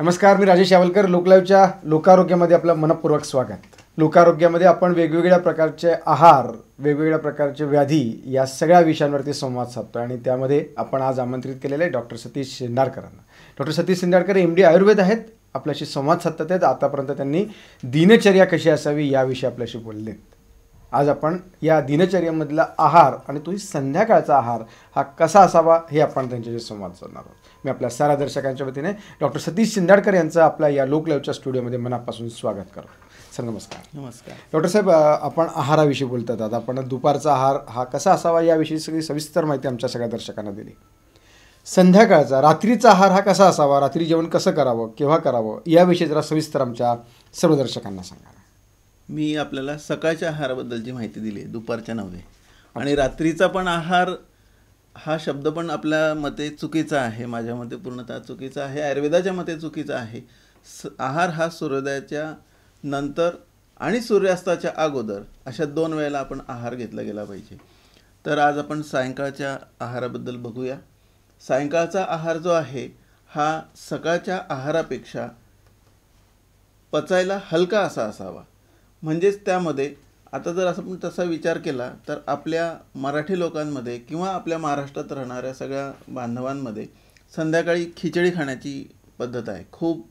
नमस्कार मी राजेश यावलकर लोकलाईव्हच्या लोकारोग्यामध्ये आपलं मनपूर्वक स्वागत लोकारोग्यामध्ये आपण वेगवेगळ्या प्रकारचे आहार वेगवेगळ्या प्रकारचे व्याधी या सगळ्या विषयांवरती संवाद साधतो आणि त्यामध्ये आपण आज आमंत्रित केलेले आहे डॉक्टर सतीश शिंदाडकरांना doctor Satish Shindadkar M D Ayurveda आहेत आपल्याशी संवाद साधतात आतापर्यंत त्यांनी दिनचर्या कशी असावी याविषयी आपल्याशी बोललेत आज आपण या दिनचर्यामधला आहार आणि तो संध्याकाळचा आहार हा कसा असावा हे आपण त्यांच्याशी संवाद साधणार आहोत मी आपल्या सारा दर्शकांच्या वतीने डॉक्टर सतीश शिंदाडकर यांचं आपल्या या लोकलाईव्हच्या स्टुडिओमध्ये मनापासून स्वागत करतो सर नमस्कार नमस्कार डॉक्टर साहेब आपण आहाराविषयी बोलतात आता आपण दुपारचा आहार हा कसा असावा याविषयी सगळी सविस्तर माहिती आमच्या सगळ्या दर्शकांना दिली संध्याकाळचा रात्रीचा आहार हा कसा असावा रात्री जेवण कसं करावं केव्हा करावं याविषयी जरा सविस्तर आमच्या सर्व दर्शकांना सांगा मी आपल्याला सकाळच्या आहाराबद्दलची माहिती दिली आहे दुपारच्या नव्हे आणि रात्रीचा पण आहार हा शब्द पण आपल्या मते चुकीचा आहे माझ्या मते पूर्णतः चुकीचा आहे आयुर्वेदाच्या मते चुकीचा आहे स आहार हा सूर्योदयाच्या नंतर आणि सूर्यास्ताच्या अगोदर अशा दोन वेळेला आपण आहार घेतला गेला पाहिजे तर आज आपण सायंकाळच्या आहाराबद्दल बघूया सायंकाळचा आहार जो आहे हा सकाळच्या आहारापेक्षा पचायला हलका असा असावा म्हणजेच त्यामध्ये आता जर असं आपण तसा विचार केला तर आपल्या मराठी लोकांमध्ये किंवा आपल्या महाराष्ट्रात राहणाऱ्या सगळ्या बांधवांमध्ये संध्याकाळी खिचडी खाण्याची पद्धत आहे खूप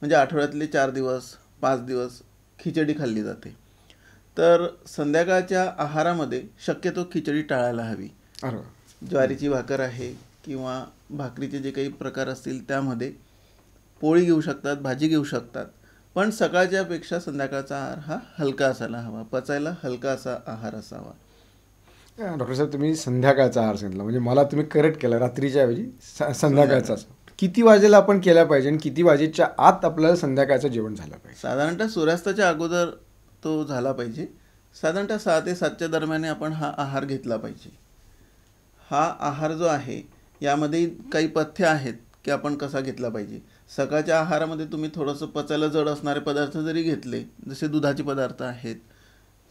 म्हणजे आठवड्यातले चार दिवस पाच दिवस खिचडी खाल्ली जाते तर संध्याकाळच्या आहारामध्ये शक्यतो खिचडी टाळायला हवी ज्वारीची भाकर आहे किंवा भाकरीचे जे काही प्रकार असतील त्यामध्ये पोळी घेऊ शकतात भाजी घेऊ शकतात पण सकाळच्यापेक्षा संध्याकाळचा आहार हा हलका असायला हवा पचायला हलका असा आहार असावा डॉक्टर साहेब तुम्ही संध्याकाळचा आहार सांगितला म्हणजे मला तुम्ही करेक्ट केला रात्रीच्या ऐवजी संध्याकाळचा किती वाजेला आपण केला पाहिजे आणि किती वाजेच्या आत आपल्याला संध्याकाळचं जेवण झालं पाहिजे साधारणतः सूर्यास्ताच्या अगोदर तो झाला पाहिजे साधारणतः सहा ते सातच्या दरम्यान आपण हा आहार घेतला पाहिजे हा आहार जो आहे यामध्ये काही पथ्य आहेत की आपण कसा घेतला पाहिजे सकाळच्या आहारामध्ये तुम्ही थोडंसं पचायला जड असणारे पदार्थ जरी घेतले जसे दुधाचे पदार्थ आहेत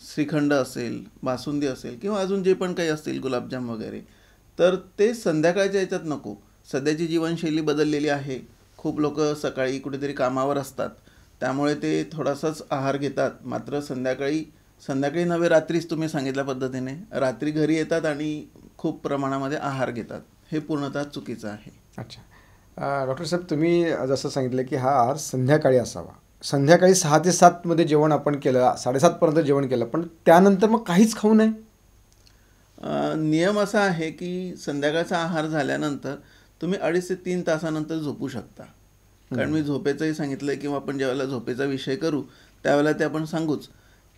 श्रीखंड असेल बासुंदी असेल किंवा अजून जे पण काही असतील गुलाबजाम वगैरे तर ते संध्याकाळच्या याच्यात नको सध्याची जीवनशैली बदललेली आहे खूप लोक सकाळी कुठेतरी कामावर असतात त्यामुळे ते थोडासाच आहार घेतात मात्र संध्याकाळी संध्याकाळी नव्हे रात्रीच तुम्ही सांगितल्या पद्धतीने रात्री घरी येतात आणि खूप प्रमाणामध्ये आहार घेतात हे पूर्णतः चुकीचं आहे अच्छा डॉक्टर साहेब तुम्ही जसं सांगितलं की हा आहार संध्याकाळी असावा संध्याकाळी सहा ते सातमध्ये जेवण आपण केलं साडेसातपर्यंत जेवण केलं पण त्यानंतर मग काहीच खाऊ नये नियम असा आहे की संध्याकाळचा आहार झाल्यानंतर तुम्ही अडीच ते तीन तासानंतर झोपू शकता कारण मी झोपेचंही सांगितलं किंवा आपण ज्यावेळेला झोपेचा विषय करू त्यावेळेला ते आपण सांगूच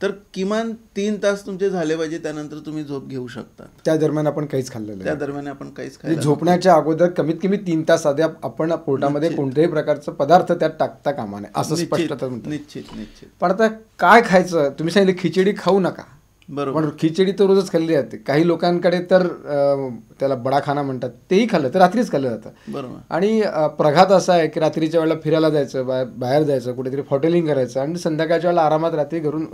तर किमान तीन तास तुमचे झाले पाहिजे त्यानंतर तुम्ही झोप घेऊ शकता त्या दरम्यान आपण काहीच खाल्लेलं त्या दरम्यान आपण काहीच म्हणजे खाल्लं झोपण्याच्या अगोदर कमीत कमी तीन तास आधी आपण पोटामध्ये कोणत्याही प्रकारचा पदार्थ त्यात टाकता कामा नये असं स्पष्ट निश्चित निश्चित पण आता काय खायचं तुम्ही सांगितलं खिचडी खाऊ नका बरोबर खिचडी तर रोजच खाल्ली जाते काही लोकांकडे तर त्याला बडाखाना म्हणतात तेही खाल्लं तर रात्रीच खाल्लं जातं बरोबर आणि प्रघात असा आहे की रात्रीच्या वेळेला फिरायला जायचं बाहेर बाहेर जायचं कुठेतरी हॉटेलिंग करायचं आणि संध्याकाळच्या वेळेला आरामात रात्री घरून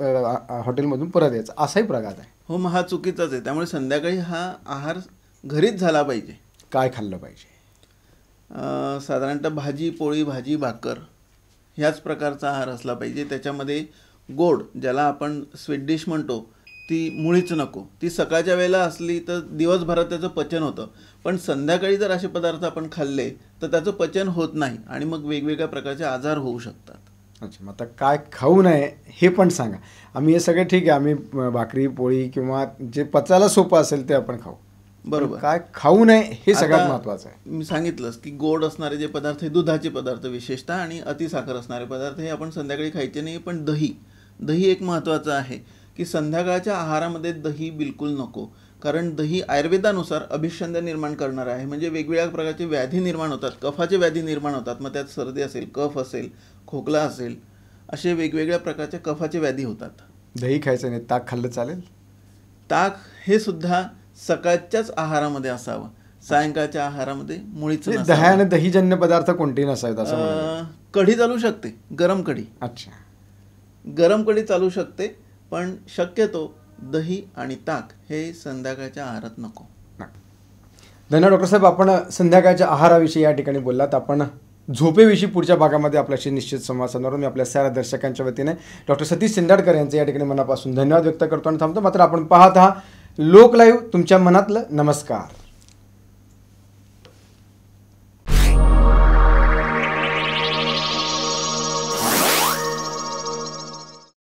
हॉटेलमधून परत यायचं असाही प्रघात आहे हो मग हा चुकीचाच आहे त्यामुळे संध्याकाळी हा आहार घरीच झाला पाहिजे काय खाल्लं पाहिजे साधारणतः भाजी पोळी भाजी भाकर ह्याच प्रकारचा आहार असला पाहिजे त्याच्यामध्ये गोड ज्याला आपण स्वीट डिश म्हणतो ती मुळीच नको ती सकाळच्या वेळेला असली तर दिवसभरात त्याचं पचन होतं पण संध्याकाळी जर असे पदार्थ आपण खाल्ले तर त्याचं पचन होत नाही आणि मग वेगवेगळ्या प्रकारचे आजार होऊ शकतात अच्छा मग आता काय खाऊ नये हे पण सांगा आम्ही हे सगळं ठीक आहे आम्ही भाकरी पोळी किंवा जे पचायला सोपं असेल ते आपण खाऊ बरोबर काय खाऊ नये हे सगळ्यात महत्वाचं आहे मी सांगितलंच की गोड असणारे जे पदार्थ हे दुधाचे पदार्थ विशेषतः आणि अतिसाखर असणारे पदार्थ हे आपण संध्याकाळी खायचे नाही पण दही दही एक महत्त्वाचं आहे की संध्याकाळच्या आहारामध्ये दही बिलकुल नको कारण दही आयुर्वेदानुसार अभिषंद निर्माण करणार आहे म्हणजे वेगवेगळ्या प्रकारचे व्याधी निर्माण होतात कफाचे व्याधी निर्माण होतात मग त्यात सर्दी असेल कफ असेल खोकला असेल असे वेगवेगळ्या प्रकारच्या कफाचे व्याधी होतात दही खायचं नाही ताक खाल्लं चालेल ताक हे सुद्धा सकाळच्याच आहारामध्ये असावं सायंकाळच्या आहारामध्ये मुळीच म्हणजे दहा आणि दहीजन्य पदार्थ कोणते नसावेत असं कढी चालू शकते गरम कढी अच्छा गरम कढी चालू शकते पण शक्यतो दही आणि ताक हे संध्याकाळच्या आहारात नको धन्यवाद डॉक्टर साहेब आपण संध्याकाळच्या आहाराविषयी या ठिकाणी बोललात आपण झोपेविषयी पुढच्या भागामध्ये आपल्याशी निश्चित संवाद साधणार मी आपल्या साऱ्या दर्शकांच्या वतीने डॉक्टर सतीश सिंदाडकर यांचे या ठिकाणी मनापासून धन्यवाद व्यक्त करतो आणि थांबतो मात्र आपण पाहत आहात लाईव्ह तुमच्या मनातलं नमस्कार